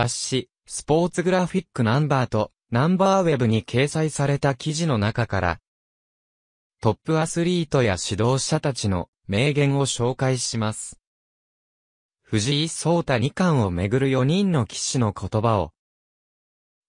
雑誌、スポーツグラフィックナンバーと、ナンバーウェブに掲載された記事の中から、トップアスリートや指導者たちの名言を紹介します。藤井聡太二冠をめぐる4人の騎士の言葉を、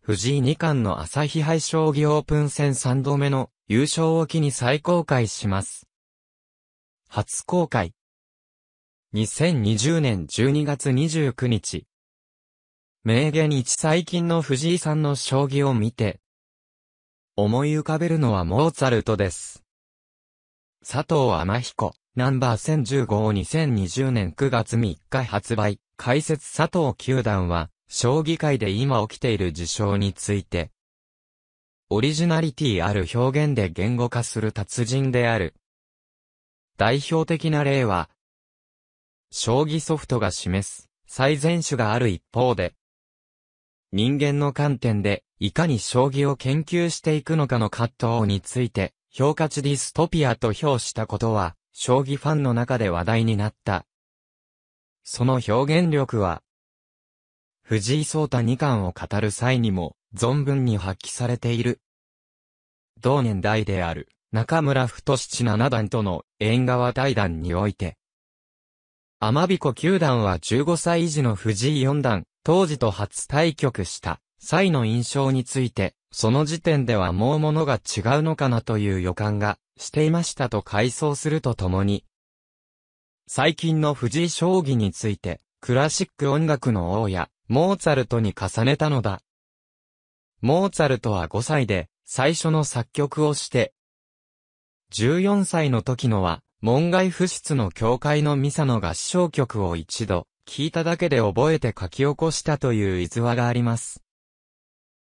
藤井二冠の朝日杯将棋オープン戦3度目の優勝を機に再公開します。初公開。2020年12月29日、名言一最近の藤井さんの将棋を見て、思い浮かべるのはモーツァルトです。佐藤天彦、ナンバー1015を2020年9月3日発売、解説佐藤九段は、将棋界で今起きている事象について、オリジナリティある表現で言語化する達人である。代表的な例は、将棋ソフトが示す最善手がある一方で、人間の観点で、いかに将棋を研究していくのかの葛藤について、評価値ディストピアと評したことは、将棋ファンの中で話題になった。その表現力は、藤井聡太二冠を語る際にも、存分に発揮されている。同年代である、中村太七七段との縁側対談において、天彦九段は15歳以上の藤井四段、当時と初対局した際の印象について、その時点ではもうものが違うのかなという予感がしていましたと回想するとともに、最近の藤井将棋について、クラシック音楽の王や、モーツァルトに重ねたのだ。モーツァルトは5歳で、最初の作曲をして、14歳の時のは、門外不出の教会のミサノ合唱曲を一度、聞いただけで覚えて書き起こしたという逸話があります。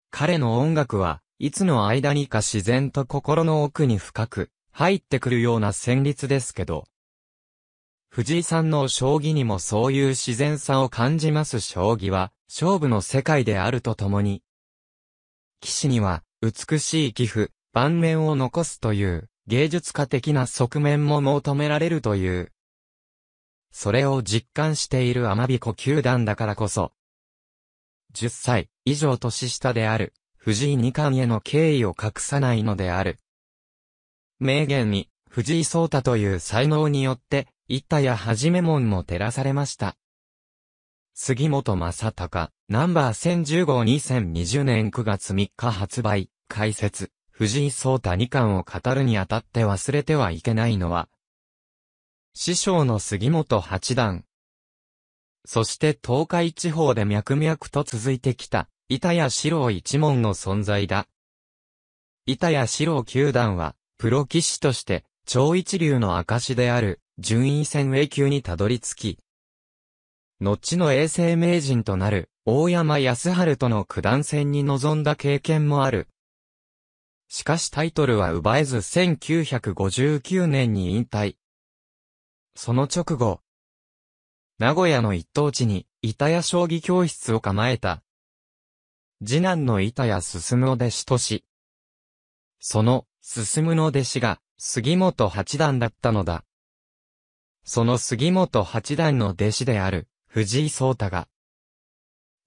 彼の音楽は、いつの間にか自然と心の奥に深く、入ってくるような旋律ですけど、藤井さんの将棋にもそういう自然さを感じます将棋は、勝負の世界であるとともに、騎士には、美しい寄付、盤面を残すという、芸術家的な側面も求められるという、それを実感している天彦球団だからこそ、10歳以上年下である藤井二冠への敬意を隠さないのである。名言に藤井聡太という才能によって、板やはじめもんも照らされました。杉本正隆、ナンバー1 0 1 5号2020年9月3日発売、解説、藤井聡太二冠を語るにあたって忘れてはいけないのは、師匠の杉本八段。そして東海地方で脈々と続いてきた、板谷四郎一門の存在だ。板谷四郎九段は、プロ騎士として、超一流の証である、順位戦 A 級にたどり着き、後の永世名人となる、大山康春との九段戦に臨んだ経験もある。しかしタイトルは奪えず1959年に引退。その直後、名古屋の一等地に、板谷将棋教室を構えた。次男の板谷進の弟子とし。その、進の弟子が、杉本八段だったのだ。その杉本八段の弟子である、藤井聡太が、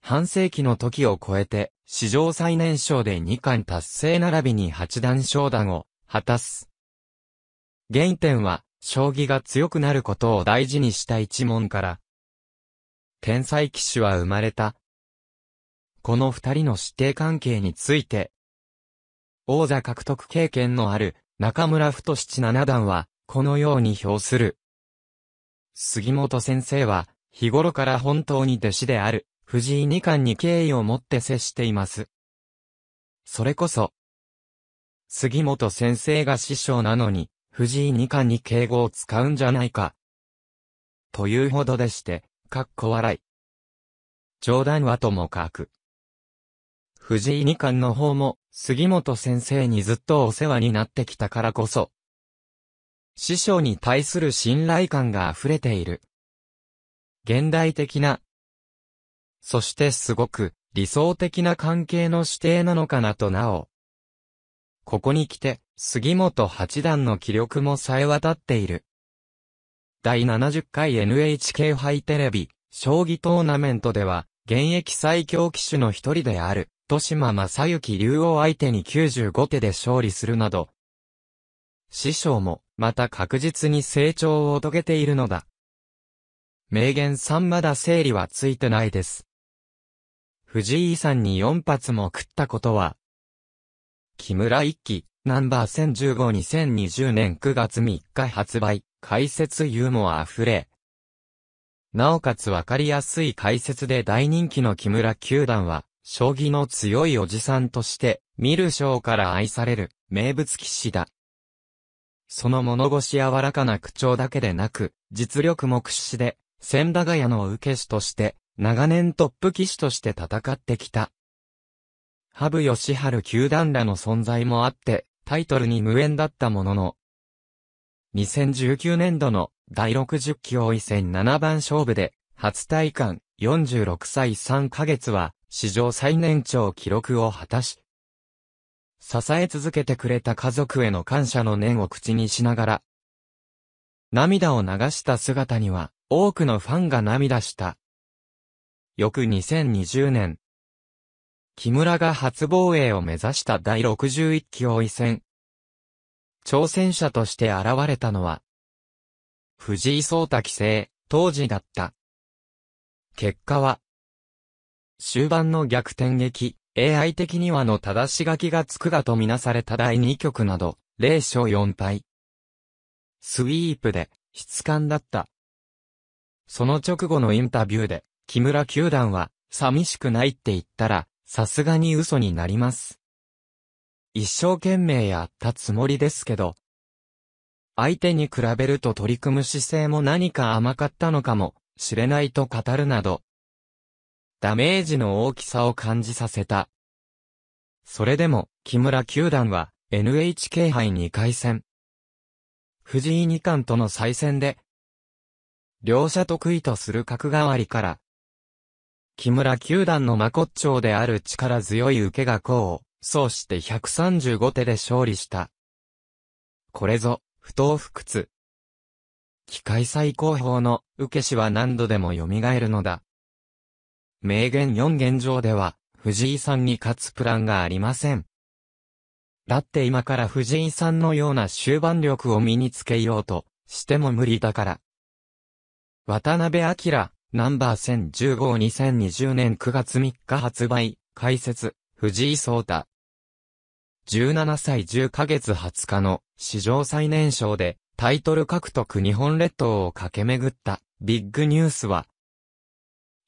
半世紀の時を超えて、史上最年少で2冠達成並びに八段昇段を果たす。原点は、将棋が強くなることを大事にした一門から、天才騎手は生まれた。この二人の師弟関係について、王座獲得経験のある中村太七七段は、このように評する。杉本先生は、日頃から本当に弟子である、藤井二冠に敬意を持って接しています。それこそ、杉本先生が師匠なのに、藤井二冠に敬語を使うんじゃないか。というほどでして、かっこ笑い。冗談はともかく。藤井二冠の方も、杉本先生にずっとお世話になってきたからこそ、師匠に対する信頼感が溢れている。現代的な、そしてすごく理想的な関係の指定なのかなとなお。ここに来て、杉本八段の気力も冴え渡っている。第70回 NHK 杯テレビ、将棋トーナメントでは、現役最強騎手の一人である、豊島正幸竜王相手に95手で勝利するなど、師匠も、また確実に成長を遂げているのだ。名言3まだ整理はついてないです。藤井さんに4発も食ったことは、木村一騎。ナンバー1015-2020年9月3日発売、解説ユーモア溢れ。なおかつわかりやすい解説で大人気の木村球団は、将棋の強いおじさんとして、見る将から愛される、名物騎士だ。その物腰柔らかな口調だけでなく、実力も屈指で、千駄ヶ谷の受け師として、長年トップ騎士として戦ってきた。ハブハル球団らの存在もあって、タイトルに無縁だったものの、2019年度の第60期王位戦七番勝負で、初体感46歳3ヶ月は、史上最年長記録を果たし、支え続けてくれた家族への感謝の念を口にしながら、涙を流した姿には、多くのファンが涙した。翌2020年、木村が初防衛を目指した第61期王位戦。挑戦者として現れたのは、藤井聡太棋聖、当時だった。結果は、終盤の逆転劇、AI 的にはの正し書きがつくがとみなされた第2局など、0勝4敗。スイープで、質感だった。その直後のインタビューで、木村球団は、寂しくないって言ったら、さすがに嘘になります。一生懸命やったつもりですけど、相手に比べると取り組む姿勢も何か甘かったのかもしれないと語るなど、ダメージの大きさを感じさせた。それでも、木村球団は NHK 杯2回戦。藤井二冠との再戦で、両者得意とする角換わりから木村球団の真骨頂である力強い受けが功を、そうして135手で勝利した。これぞ、不当不屈。機械最高峰の受け師は何度でも蘇るのだ。名言4現状では、藤井さんに勝つプランがありません。だって今から藤井さんのような終盤力を身につけようとしても無理だから。渡辺明ナンバー1015-2020年9月3日発売、解説、藤井聡太。17歳10ヶ月20日の史上最年少でタイトル獲得日本列島を駆け巡ったビッグニュースは、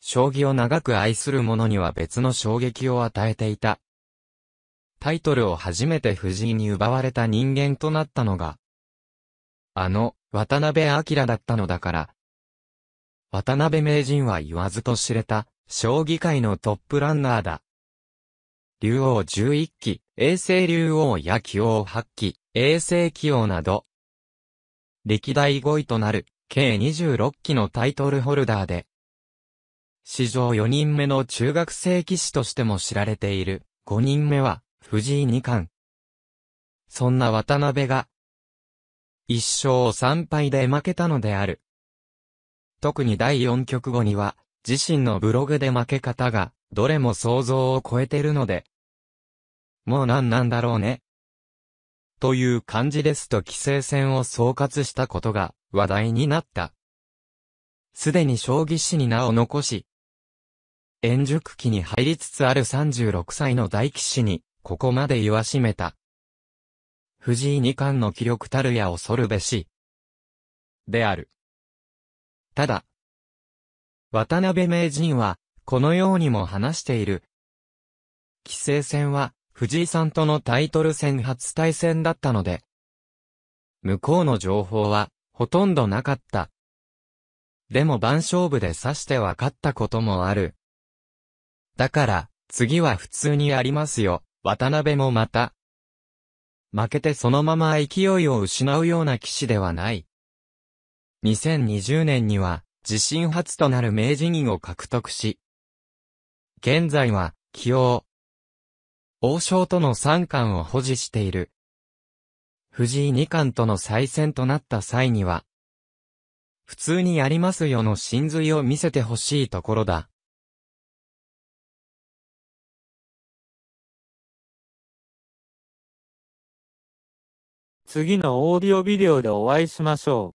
将棋を長く愛する者には別の衝撃を与えていた。タイトルを初めて藤井に奪われた人間となったのが、あの、渡辺明だったのだから、渡辺名人は言わずと知れた、将棋界のトップランナーだ。竜王11期、永世竜王や棋王8期、永世棋王など、歴代5位となる、計26期のタイトルホルダーで、史上4人目の中学生棋士としても知られている、5人目は、藤井二冠。そんな渡辺が、一勝3敗で負けたのである。特に第4局後には、自身のブログで負け方が、どれも想像を超えてるので、もう何なんだろうね。という感じですと規制戦を総括したことが話題になった。すでに将棋士に名を残し、円熟期に入りつつある36歳の大騎士に、ここまで言わしめた。藤井二冠の気力たるや恐るべし。である。ただ、渡辺名人は、このようにも話している。棋聖戦は、藤井さんとのタイトル戦初対戦だったので、向こうの情報は、ほとんどなかった。でも番勝負で指して分かったこともある。だから、次は普通にやりますよ、渡辺もまた。負けてそのまま勢いを失うような騎士ではない。2020年には、自身初となる名人位を獲得し、現在は、起用。王将との三冠を保持している。藤井二冠との再戦となった際には、普通にやりますよの真髄を見せてほしいところだ。次のオーディオビデオでお会いしましょう。